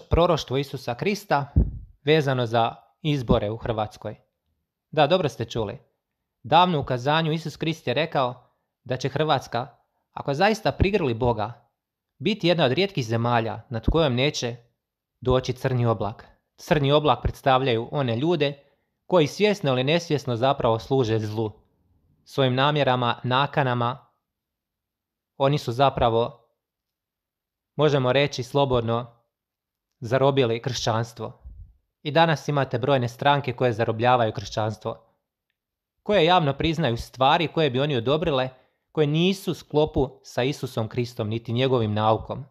proroštvo Isusa Krista vezano za izbore u Hrvatskoj. Da, dobro ste čuli. Davno u kazanju Isus Krist je rekao da će Hrvatska, ako zaista prigrli Boga, biti jedna od rijetkih zemalja nad kojom neće doći crni oblak. Crni oblak predstavljaju one ljude koji svjesno ili nesvjesno zapravo služe zlu. Svojim namjerama, nakanama, oni su zapravo, možemo reći slobodno, zarobili kršćanstvo. I danas imate brojne stranke koje zarobljavaju kršćanstvo. Koje javno priznaju stvari koje bi oni odobrile, koje nisu sklopu sa Isusom Kristom niti njegovim naukom.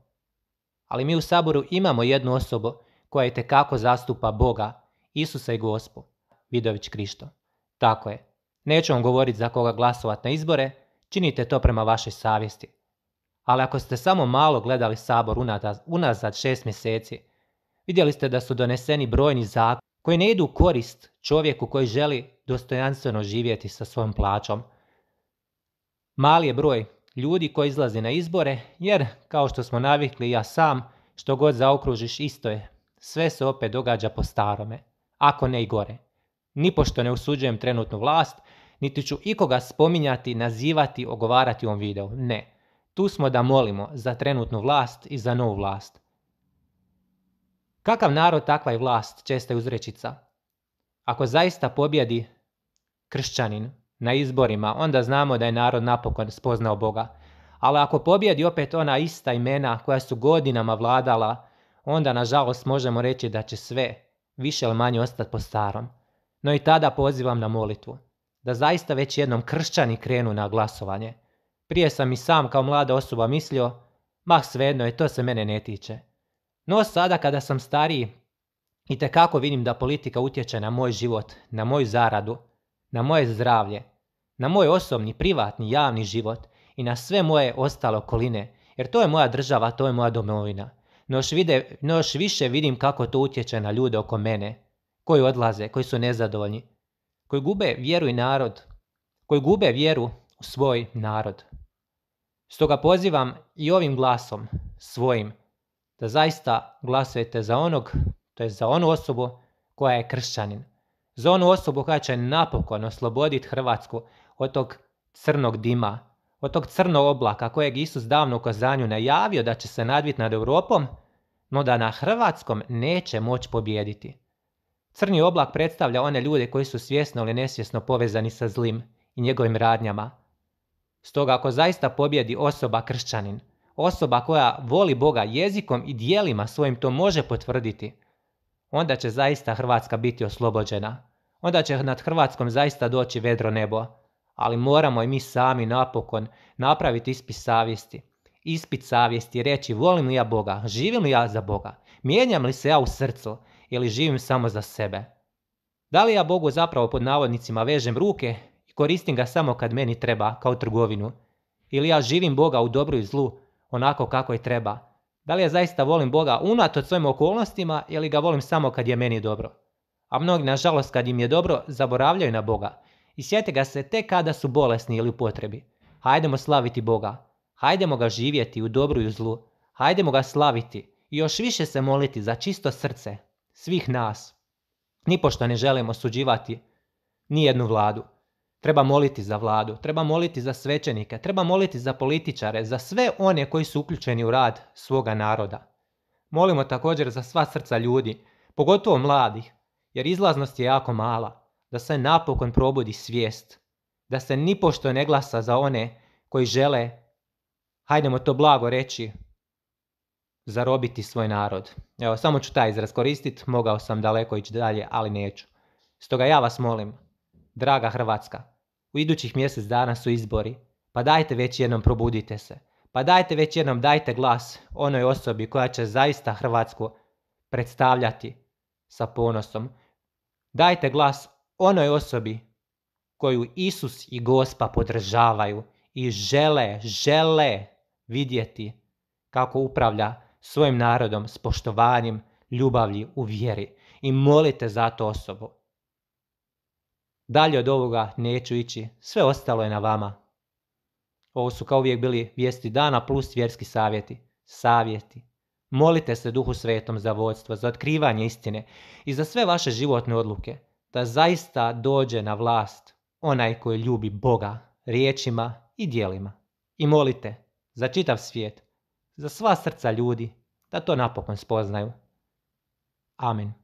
Ali mi u Saboru imamo jednu osobu koja je tekako zastupa Boga, Isusa i Gospu, Vidović Krišto. Tako je. Neću vam govoriti za koga glasovat na izbore, činite to prema vašoj savjesti. Ali ako ste samo malo gledali Sabor unazad šest mjeseci, Vidjeli ste da su doneseni brojni zakoni koji ne idu u korist čovjeku koji želi dostojanstveno živjeti sa svojom plaćom. Mali je broj ljudi koji izlazi na izbore jer, kao što smo navikli ja sam, što god zaokružiš isto je. Sve se opet događa po starome, ako ne i gore. Nipošto ne usuđujem trenutnu vlast, niti ću ikoga spominjati, nazivati, ogovarati u ovom videu. Ne. Tu smo da molimo za trenutnu vlast i za novu vlast. Kakav narod takva je vlast, česta je uzrečica. Ako zaista pobjedi kršćanin na izborima, onda znamo da je narod napokon spoznao Boga. Ali ako pobjedi opet ona ista imena koja su godinama vladala, onda nažalost možemo reći da će sve više ili manje ostati po starom. No i tada pozivam na molitvu. Da zaista već jednom kršćani krenu na glasovanje. Prije sam i sam kao mlada osoba mislio, ma svejedno je, to se mene ne tiče. No sada kada sam stariji i kako vidim da politika utječe na moj život, na moju zaradu, na moje zdravlje, na moj osobni, privatni, javni život i na sve moje ostale okoline, jer to je moja država, to je moja domovina. No još, vide, no još više vidim kako to utječe na ljude oko mene, koji odlaze, koji su nezadovoljni, koji gube vjeru i narod, koji gube vjeru u svoj narod. Stoga pozivam i ovim glasom svojim da zaista glasujete za onog, to je za onu osobu koja je kršćanin. Za onu osobu koja će napokon osloboditi Hrvatsku od tog crnog dima, od tog crnog oblaka kojeg Isus davno u Kozanju najavio da će se nadvit nad Europom, no da na Hrvatskom neće moći pobijediti. Crni oblak predstavlja one ljude koji su svjesno ili nesvjesno povezani sa zlim i njegovim radnjama. Stoga ako zaista pobjedi osoba kršćanin, osoba koja voli Boga jezikom i dijelima svojim to može potvrditi, onda će zaista Hrvatska biti oslobođena. Onda će nad Hrvatskom zaista doći vedro nebo. Ali moramo i mi sami napokon napraviti ispit savjesti. Ispit savjesti i reći volim li ja Boga, živim li ja za Boga, mijenjam li se ja u srcu ili živim samo za sebe. Da li ja Bogu zapravo pod navodnicima vežem ruke i koristim ga samo kad meni treba, kao trgovinu? Ili ja živim Boga u dobru i zlu, onako kako i treba. Da li ja zaista volim Boga unatoč svojim okolnostima ili ga volim samo kad je meni dobro? A mnogi, nažalost, kad im je dobro, zaboravljaju na Boga i sjete ga se tek kada su bolesni ili u potrebi. Hajdemo slaviti Boga. Hajdemo ga živjeti u dobru i u zlu. Hajdemo ga slaviti i još više se moliti za čisto srce svih nas. Nipošto ne želimo suđivati jednu vladu. Treba moliti za vladu, treba moliti za svećenike, treba moliti za političare, za sve one koji su uključeni u rad svoga naroda. Molimo također za sva srca ljudi, pogotovo mladih, jer izlaznost je jako mala, da se napokon probudi svijest, da se nipošto ne glasa za one koji žele, hajdemo to blago reći, zarobiti svoj narod. Evo, samo ću taj izraz koristiti, mogao sam daleko ići dalje, ali neću. Stoga ja vas molim, draga Hrvatska, u idućih mjesec dana su izbori, pa dajte već jednom probudite se. Pa dajte već jednom dajte glas onoj osobi koja će zaista Hrvatsku predstavljati sa ponosom. Dajte glas onoj osobi koju Isus i Gospa podržavaju i žele, žele vidjeti kako upravlja svojim narodom s poštovanjem, ljubavlji u vjeri. I molite za to osobu. Dalje od ovoga neću ići, sve ostalo je na vama. Ovo su kao uvijek bili vijesti dana plus vjerski savjeti. Savjeti. Molite se Duhu Svetom za vodstvo, za otkrivanje istine i za sve vaše životne odluke, da zaista dođe na vlast onaj koji ljubi Boga riječima i dijelima. I molite za čitav svijet, za sva srca ljudi, da to napokon spoznaju. Amen.